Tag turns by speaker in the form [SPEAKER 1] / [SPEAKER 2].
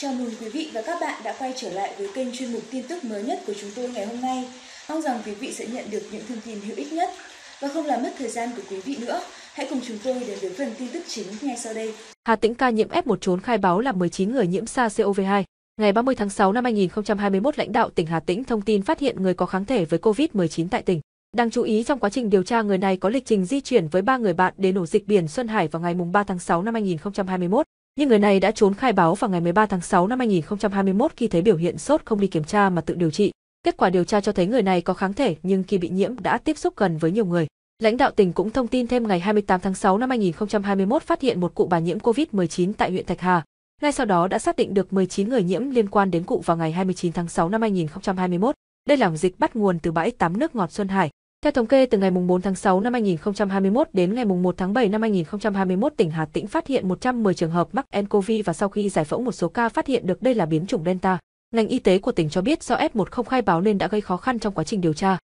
[SPEAKER 1] Chào mừng quý vị và các bạn đã quay trở lại với kênh chuyên mục tin tức mới nhất của chúng tôi ngày hôm nay. Mong rằng quý vị sẽ nhận được những thông tin hữu ích nhất. Và không làm mất thời gian của quý vị nữa, hãy cùng chúng tôi đến với phần tin tức chính ngay sau đây.
[SPEAKER 2] Hà Tĩnh ca nhiễm F1 trốn khai báo là 19 người nhiễm SARS CoV2. Ngày 30 tháng 6 năm 2021, lãnh đạo tỉnh Hà Tĩnh thông tin phát hiện người có kháng thể với COVID-19 tại tỉnh. Đang chú ý trong quá trình điều tra người này có lịch trình di chuyển với ba người bạn đến ổ dịch biển Xuân Hải vào ngày 3 tháng 6 năm 2021 nhưng người này đã trốn khai báo vào ngày 13 tháng 6 năm 2021 khi thấy biểu hiện sốt không đi kiểm tra mà tự điều trị. Kết quả điều tra cho thấy người này có kháng thể nhưng khi bị nhiễm đã tiếp xúc gần với nhiều người. Lãnh đạo tỉnh cũng thông tin thêm ngày 28 tháng 6 năm 2021 phát hiện một cụ bà nhiễm COVID-19 tại huyện Thạch Hà. Ngay sau đó đã xác định được 19 người nhiễm liên quan đến cụ vào ngày 29 tháng 6 năm 2021. Đây là dịch bắt nguồn từ bãi tắm nước ngọt Xuân Hải. Theo thống kê từ ngày 4 tháng 6 năm 2021 đến ngày 1 tháng 7 năm 2021, tỉnh Hà Tĩnh phát hiện 110 trường hợp mắc nCoV và sau khi giải phẫu một số ca phát hiện được đây là biến chủng Delta. Ngành y tế của tỉnh cho biết do F1 không khai báo nên đã gây khó khăn trong quá trình điều tra.